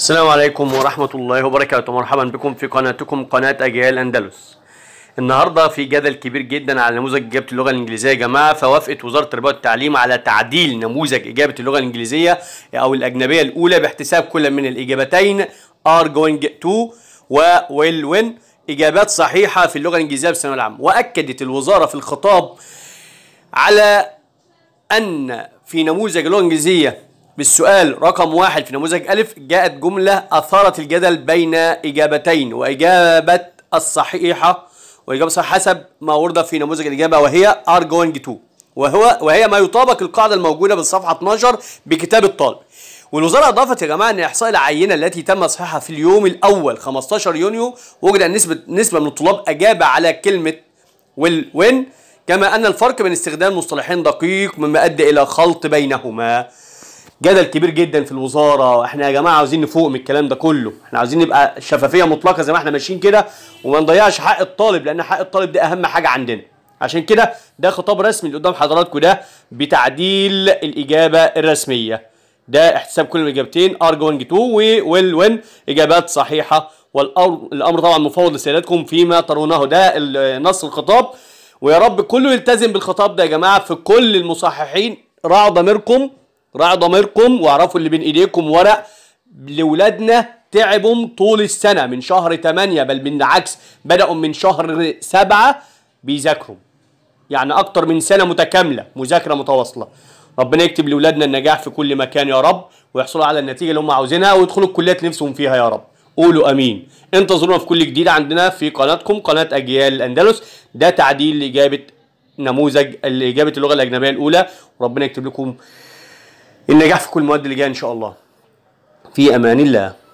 السلام عليكم ورحمة الله وبركاته مرحبا بكم في قناتكم قناة أجيال أندلس النهاردة في جدل كبير جدا على نموذج إجابة اللغة الإنجليزية يا جماعة فوافقت وزارة التربية والتعليم على تعديل نموذج إجابة اللغة الإنجليزية أو الأجنبية الأولى باحتساب كل من الإجابتين are going to و will win إجابات صحيحة في اللغة الإنجليزية بالثانوية العامة وأكدت الوزارة في الخطاب على أن في نموذج اللغة الإنجليزية بالسؤال رقم واحد في نموذج ألف جاءت جملة أثارت الجدل بين إجابتين وإجابة الصحيحة وإجابة صحيحة حسب ما ورد في نموذج الإجابة وهي are going to وهو وهي ما يطابق القاعدة الموجودة بالصفحة 12 بكتاب الطالب والوزارة أضافت يا جماعة أن إحصاء العينة التي تم صحيحها في اليوم الأول 15 يونيو وجد أن نسبة نسبة من الطلاب أجاب على كلمة ويل وين كما أن الفرق بين استخدام مصطلحين دقيق مما أدى إلى خلط بينهما جدل كبير جدا في الوزاره احنا يا جماعه عاوزين نفوق من الكلام ده كله احنا عاوزين نبقى شفافيه مطلقه زي ما احنا ماشيين كده وما نضيعش حق الطالب لان حق الطالب ده اهم حاجه عندنا عشان كده ده خطاب رسمي اللي قدام حضراتكم ده بتعديل الاجابه الرسميه ده احتساب كل الاجابتين ار جوينج تو ويل وين اجابات صحيحه والامر طبعا مفوض لسيادتكم فيما ترونه ده نص الخطاب ويا رب كله يلتزم بالخطاب ده يا جماعه في كل المصححين راعوا ضميركم راعوا ضميركم واعرفوا اللي بين ايديكم ورق لاولادنا تعبوا طول السنه من شهر 8 بل بالعكس بداوا من شهر 7 بيذاكروا يعني اكتر من سنه متكامله مذاكره متواصله ربنا يكتب لاولادنا النجاح في كل مكان يا رب ويحصلوا على النتيجه اللي هم عاوزينها ويدخلوا الكليات نفسهم فيها يا رب قولوا امين انتظرونا في كل جديد عندنا في قناتكم قناه اجيال الاندلس ده تعديل لاجابه نموذج اجابه اللغه الاجنبيه الاولى وربنا يكتب لكم النجاح في كل المواد اللي جايه ان شاء الله في امان الله